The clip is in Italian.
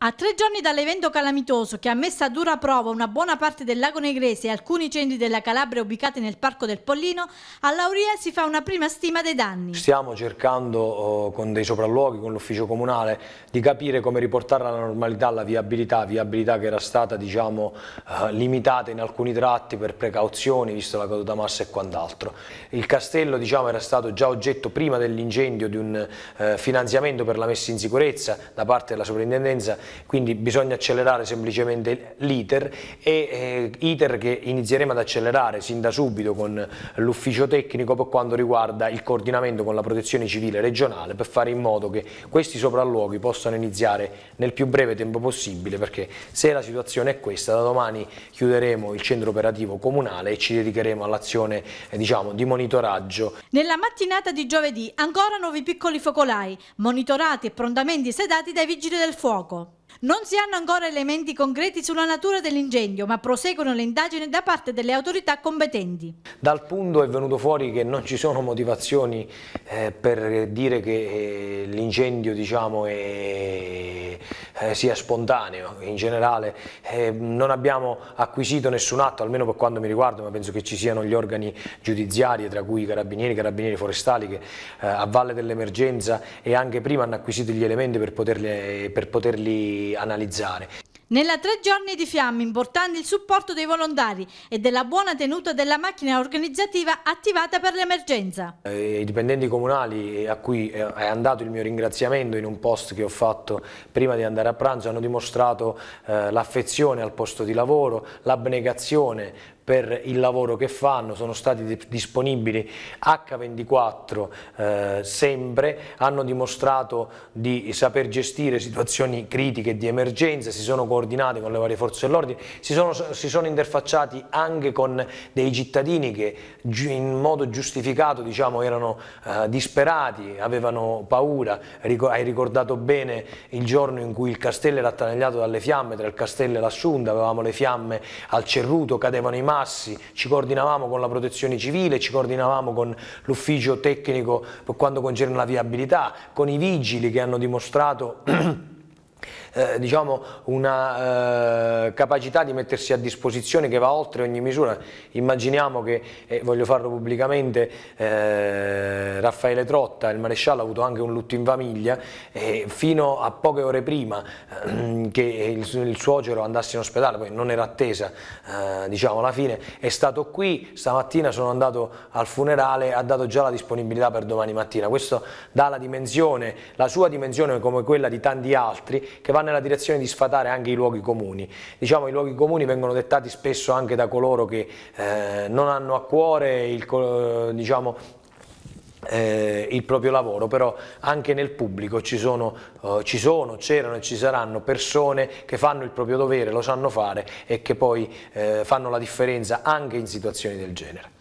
A tre giorni dall'evento calamitoso che ha messo a dura prova una buona parte del lago Negrese e alcuni centri della Calabria ubicati nel Parco del Pollino, a Lauria si fa una prima stima dei danni. Stiamo cercando oh, con dei sopralluoghi, con l'ufficio comunale, di capire come riportare alla normalità la viabilità, viabilità che era stata diciamo, eh, limitata in alcuni tratti per precauzioni, visto la caduta massa e quant'altro. Il castello diciamo, era stato già oggetto prima dell'incendio di un eh, finanziamento per la messa in sicurezza da parte della sovrintendenza quindi bisogna accelerare semplicemente l'iter e eh, iter che inizieremo ad accelerare sin da subito con l'ufficio tecnico per quanto riguarda il coordinamento con la protezione civile regionale per fare in modo che questi sopralluoghi possano iniziare nel più breve tempo possibile perché se la situazione è questa da domani chiuderemo il centro operativo comunale e ci dedicheremo all'azione eh, diciamo, di monitoraggio. Nella mattinata di giovedì ancora nuovi piccoli focolai monitorati e prontamente sedati dai vigili del fuoco. Non si hanno ancora elementi concreti sulla natura dell'incendio, ma proseguono le indagini da parte delle autorità competenti. Dal punto è venuto fuori che non ci sono motivazioni eh, per dire che eh, l'incendio diciamo, è eh, sia spontaneo in generale, eh, non abbiamo acquisito nessun atto, almeno per quanto mi riguarda, ma penso che ci siano gli organi giudiziari, tra cui i carabinieri, i carabinieri forestali, che eh, a valle dell'emergenza e anche prima hanno acquisito gli elementi per poterli, per poterli analizzare. Nella tre giorni di fiamme, importante il supporto dei volontari e della buona tenuta della macchina organizzativa attivata per l'emergenza. Eh, I dipendenti comunali eh, a cui eh, è andato il mio ringraziamento in un post che ho fatto prima di andare a pranzo hanno dimostrato l'affezione al posto di lavoro, l'abnegazione per il lavoro che fanno, sono stati disponibili H24 eh, sempre, hanno dimostrato di saper gestire situazioni critiche di emergenza, si sono coordinati con le varie forze dell'ordine, si, si sono, interfacciati anche con dei cittadini che in modo giustificato diciamo, erano eh, disperati, avevano paura, hai ricordato bene il giorno in cui il castello era attanagliato dalle fiamme, tra il castello e l'Assunta, avevamo le fiamme al Cerruto, cadevano i mari, Massi, ci coordinavamo con la protezione civile, ci coordinavamo con l'ufficio tecnico per quanto concerne la viabilità, con i vigili che hanno dimostrato eh, diciamo una eh, capacità di mettersi a disposizione che va oltre ogni misura. Immaginiamo che, eh, voglio farlo pubblicamente, eh, Raffaele Trotta, il maresciallo, ha avuto anche un lutto in famiglia fino a poche ore prima ehm, che il, il, suocero andasse in ospedale, poi non era attesa eh, diciamo alla fine, è stato qui, stamattina sono andato al funerale, ha dato già la disponibilità per domani mattina. Questo dà la dimensione, la sua dimensione come quella di tanti altri che vanno nella direzione di sfatare anche i luoghi comuni. Diciamo i luoghi comuni vengono dettati spesso anche da coloro che eh, non hanno a cuore il, eh, diciamo, eh, il proprio lavoro, però anche nel pubblico ci sono, eh, c'erano e ci saranno persone che fanno il proprio dovere, lo sanno fare e che poi eh, fanno la differenza anche in situazioni del genere.